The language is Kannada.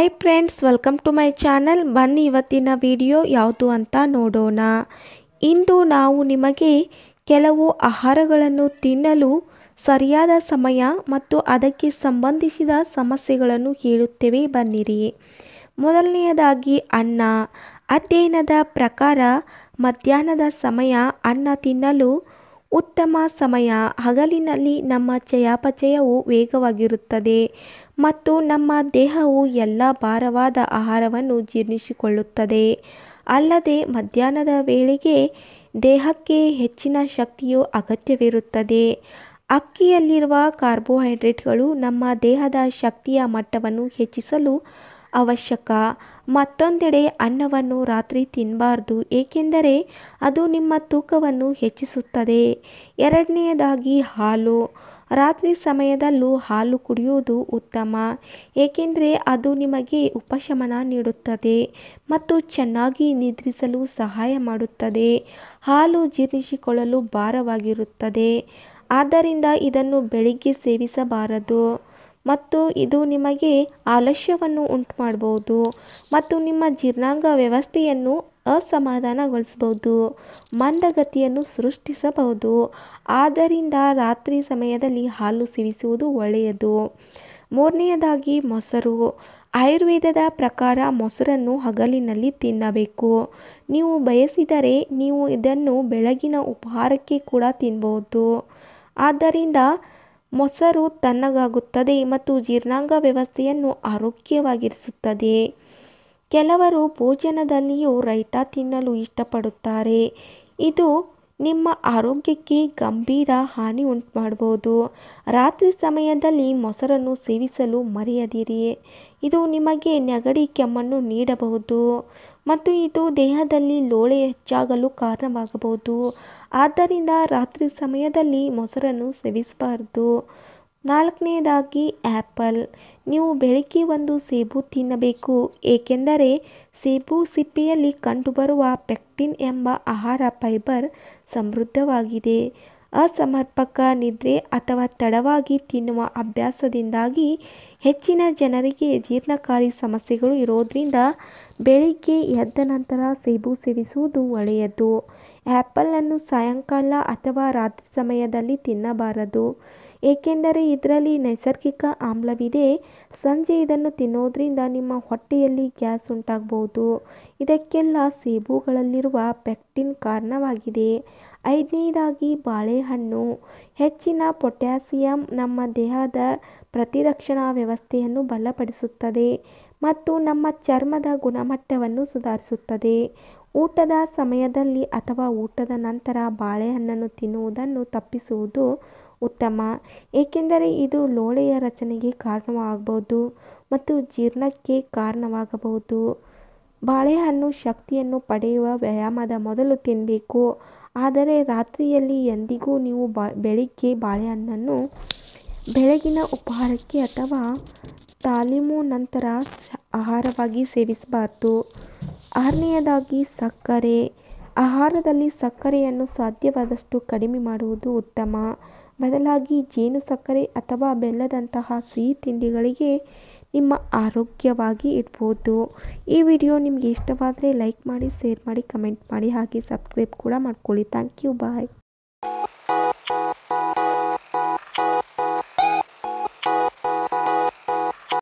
hi friends welcome to my channel ಬನ್ನಿ ಇವತ್ತಿನ ವಿಡಿಯೋ ಯಾವುದು ಅಂತ ನೋಡೋಣ ಇಂದು ನಾವು ನಿಮಗೆ ಕೆಲವು ಆಹಾರಗಳನ್ನು ತಿನ್ನಲು ಸರಿಯಾದ ಸಮಯ ಮತ್ತು ಅದಕ್ಕೆ ಸಂಬಂಧಿಸಿದ ಸಮಸ್ಯೆಗಳನ್ನು ಹೇಳುತ್ತೇವೆ ಬನ್ನಿರಿ ಮೊದಲನೆಯದಾಗಿ ಅನ್ನ ಅಧ್ಯಯನದ ಪ್ರಕಾರ ಮಧ್ಯಾಹ್ನದ ಸಮಯ ಅನ್ನ ತಿನ್ನಲು ಉತ್ತಮ ಸಮಯ ಹಗಲಿನಲ್ಲಿ ನಮ್ಮ ಚಯಾಪಚಯವು ವೇಗವಾಗಿರುತ್ತದೆ ಮತ್ತು ನಮ್ಮ ದೇಹವು ಎಲ್ಲ ಭಾರವಾದ ಆಹಾರವನ್ನು ಜೀರ್ಣಿಸಿಕೊಳ್ಳುತ್ತದೆ ಅಲ್ಲದೆ ಮಧ್ಯಾಹ್ನದ ವೇಳೆಗೆ ದೇಹಕ್ಕೆ ಹೆಚ್ಚಿನ ಶಕ್ತಿಯು ಅಗತ್ಯವಿರುತ್ತದೆ ಅಕ್ಕಿಯಲ್ಲಿರುವ ಕಾರ್ಬೋಹೈಡ್ರೇಟ್ಗಳು ನಮ್ಮ ದೇಹದ ಶಕ್ತಿಯ ಮಟ್ಟವನ್ನು ಹೆಚ್ಚಿಸಲು ಅವಶ್ಯಕ ಮತ್ತೊಂದೆಡೆ ಅನ್ನವನ್ನು ರಾತ್ರಿ ತಿನ್ನಬಾರ್ದು ಏಕೆಂದರೆ ಅದು ನಿಮ್ಮ ತೂಕವನ್ನು ಹೆಚ್ಚಿಸುತ್ತದೆ ಎರಡನೆಯದಾಗಿ ಹಾಲು ರಾತ್ರಿ ಸಮಯದಲ್ಲೂ ಹಾಲು ಕುಡಿಯುವುದು ಉತ್ತಮ ಏಕೆಂದರೆ ಅದು ನಿಮಗೆ ಉಪಶಮನ ನೀಡುತ್ತದೆ ಮತ್ತು ಚೆನ್ನಾಗಿ ನಿದ್ರಿಸಲು ಸಹಾಯ ಮಾಡುತ್ತದೆ ಹಾಲು ಜೀರ್ಣಿಸಿಕೊಳ್ಳಲು ಭಾರವಾಗಿರುತ್ತದೆ ಆದ್ದರಿಂದ ಇದನ್ನು ಬೆಳಿಗ್ಗೆ ಸೇವಿಸಬಾರದು ಮತ್ತು ಇದು ನಿಮಗೆ ಆಲಸ್ಯವನ್ನು ಉಂಟು ಮಾಡಬಹುದು ಮತ್ತು ನಿಮ್ಮ ಜೀರ್ಣಾಂಗ ವ್ಯವಸ್ಥೆಯನ್ನು ಅಸಮಾಧಾನಗೊಳಿಸಬಹುದು ಮಂದಗತಿಯನ್ನು ಸೃಷ್ಟಿಸಬಹುದು ಆದ್ದರಿಂದ ರಾತ್ರಿ ಸಮಯದಲ್ಲಿ ಹಾಲು ಸಿವಿಸುವುದು ಒಳ್ಳೆಯದು ಮೂರನೆಯದಾಗಿ ಮೊಸರು ಆಯುರ್ವೇದದ ಪ್ರಕಾರ ಮೊಸರನ್ನು ಹಗಲಿನಲ್ಲಿ ತಿನ್ನಬೇಕು ನೀವು ಬಯಸಿದರೆ ನೀವು ಇದನ್ನು ಬೆಳಗಿನ ಉಪಹಾರಕ್ಕೆ ಕೂಡ ತಿನ್ನಬಹುದು ಆದ್ದರಿಂದ ಮೊಸರು ತಣ್ಣಗಾಗುತ್ತದೆ ಮತ್ತು ಜೀರ್ಣಾಂಗ ವ್ಯವಸ್ಥೆಯನ್ನು ಆರೋಗ್ಯವಾಗಿರಿಸುತ್ತದೆ ಕೆಲವರು ಭೋಜನದಲ್ಲಿಯೂ ರೈತ ತಿನ್ನಲು ಇಷ್ಟಪಡುತ್ತಾರೆ ಇದು ನಿಮ್ಮ ಆರೋಗ್ಯಕ್ಕೆ ಗಂಭೀರ ಹಾನಿ ಉಂಟು ಮಾಡಬಹುದು ರಾತ್ರಿ ಸಮಯದಲ್ಲಿ ಮೊಸರನ್ನು ಸೇವಿಸಲು ಮರೆಯದಿರಿ ಇದು ನಿಮಗೆ ನೆಗಡಿ ಕೆಮ್ಮನ್ನು ನೀಡಬಹುದು ಮತ್ತು ಇದು ದೇಹದಲ್ಲಿ ಲೋಳೆ ಹೆಚ್ಚಾಗಲು ಕಾರಣವಾಗಬಹುದು ಆದ್ದರಿಂದ ರಾತ್ರಿ ಸಮಯದಲ್ಲಿ ಮೊಸರನ್ನು ಸೇವಿಸಬಾರದು ನಾಲ್ಕನೇದಾಗಿ ಆ್ಯಪಲ್ ನೀವು ಬೆಳಿಗ್ಗೆ ಒಂದು ಸೇಬು ತಿನ್ನಬೇಕು ಏಕೆಂದರೆ ಸೇಬು ಸಿಪ್ಪೆಯಲ್ಲಿ ಕಂಡುಬರುವ ಪೆಕ್ಟಿನ್ ಎಂಬ ಆಹಾರ ಫೈಬರ್ ಸಮೃದ್ಧವಾಗಿದೆ ಅಸಮರ್ಪಕ ನಿದ್ರೆ ಅಥವಾ ತಡವಾಗಿ ತಿನ್ನುವ ಅಭ್ಯಾಸದಿಂದಾಗಿ ಹೆಚ್ಚಿನ ಜನರಿಗೆ ಜೀರ್ಣಕಾರಿ ಸಮಸ್ಯೆಗಳು ಇರೋದರಿಂದ ಬೆಳಿಗ್ಗೆ ಎದ್ದ ನಂತರ ಸೇಬು ಸೇವಿಸುವುದು ಒಳ್ಳೆಯದು ಆ್ಯಪಲನ್ನು ಸಾಯಂಕಾಲ ಅಥವಾ ರಾತ್ರಿ ಸಮಯದಲ್ಲಿ ತಿನ್ನಬಾರದು ಏಕೆಂದರೆ ಇದರಲ್ಲಿ ನೈಸರ್ಗಿಕ ಆಮ್ಲವಿದೆ ಸಂಜೆ ಇದನ್ನು ತಿನ್ನೋದ್ರಿಂದ ನಿಮ್ಮ ಹೊಟ್ಟೆಯಲ್ಲಿ ಗ್ಯಾಸ್ ಉಂಟಾಗಬಹುದು ಇದಕ್ಕೆಲ್ಲ ಸೇಬುಗಳಲ್ಲಿರುವ ಪೆಕ್ಟಿನ್ ಕಾರಣವಾಗಿದೆ ಐದನೇದಾಗಿ ಬಾಳೆಹಣ್ಣು ಹೆಚ್ಚಿನ ಪೊಟ್ಯಾಸಿಯಂ ನಮ್ಮ ದೇಹದ ಪ್ರತಿರಕ್ಷಣಾ ವ್ಯವಸ್ಥೆಯನ್ನು ಬಲಪಡಿಸುತ್ತದೆ ಮತ್ತು ನಮ್ಮ ಚರ್ಮದ ಗುಣಮಟ್ಟವನ್ನು ಸುಧಾರಿಸುತ್ತದೆ ಊಟದ ಸಮಯದಲ್ಲಿ ಅಥವಾ ಊಟದ ನಂತರ ಬಾಳೆಹಣ್ಣನ್ನು ತಿನ್ನುವುದನ್ನು ತಪ್ಪಿಸುವುದು ಉತ್ತಮ ಏಕೆಂದರೆ ಇದು ಲೋಳೆಯ ರಚನೆಗೆ ಕಾರಣವಾಗಬಹುದು ಮತ್ತು ಜೀರ್ಣಕ್ಕೆ ಕಾರಣವಾಗಬಹುದು ಬಾಳೆಹಣ್ಣು ಶಕ್ತಿಯನ್ನು ಪಡೆಯುವ ವ್ಯಾಯಾಮದ ಮೊದಲು ತಿನ್ನಬೇಕು ಆದರೆ ರಾತ್ರಿಯಲ್ಲಿ ಎಂದಿಗೂ ನೀವು ಬಾ ಬೆಳಗ್ಗೆ ಬಾಳೆಹಣ್ಣನ್ನು ಬೆಳಗಿನ ಉಪಹಾರಕ್ಕೆ ಅಥವಾ ತಾಲೀಮು ನಂತರ ಆಹಾರವಾಗಿ ಸೇವಿಸಬಾರ್ದು ಆರನೆಯದಾಗಿ ಸಕ್ಕರೆ ಆಹಾರದಲ್ಲಿ ಸಕ್ಕರೆಯನ್ನು ಸಾಧ್ಯವಾದಷ್ಟು ಕಡಿಮೆ ಮಾಡುವುದು ಉತ್ತಮ ಬದಲಾಗಿ ಜೇನು ಸಕ್ಕರೆ ಅಥವಾ ಬೆಲ್ಲದಂತಹ ಸಿಹಿ ತಿಂಡಿಗಳಿಗೆ ನಿಮ್ಮ ಆರೋಗ್ಯವಾಗಿ ಇಡ್ಬೋದು ಈ ವಿಡಿಯೋ ನಿಮಗೆ ಇಷ್ಟವಾದರೆ ಲೈಕ್ ಮಾಡಿ ಶೇರ್ ಮಾಡಿ ಕಮೆಂಟ್ ಮಾಡಿ ಹಾಗೆ ಸಬ್ಸ್ಕ್ರೈಬ್ ಕೂಡ ಮಾಡ್ಕೊಳ್ಳಿ ಥ್ಯಾಂಕ್ ಯು ಬಾಯ್